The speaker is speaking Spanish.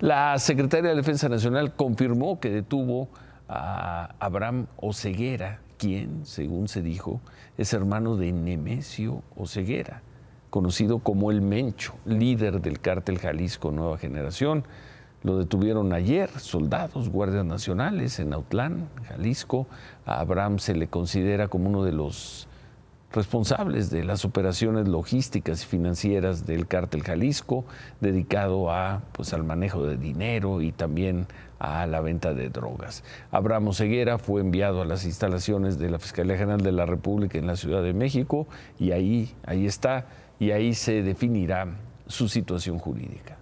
La secretaria de Defensa Nacional confirmó que detuvo a Abraham Oceguera, quien, según se dijo, es hermano de Nemesio Oceguera, conocido como el Mencho, líder del cártel Jalisco Nueva Generación. Lo detuvieron ayer soldados, guardias nacionales en Autlán, Jalisco. A Abraham se le considera como uno de los responsables de las operaciones logísticas y financieras del cártel Jalisco, dedicado a, pues, al manejo de dinero y también a la venta de drogas. Abramo Ceguera fue enviado a las instalaciones de la Fiscalía General de la República en la Ciudad de México y ahí, ahí está, y ahí se definirá su situación jurídica.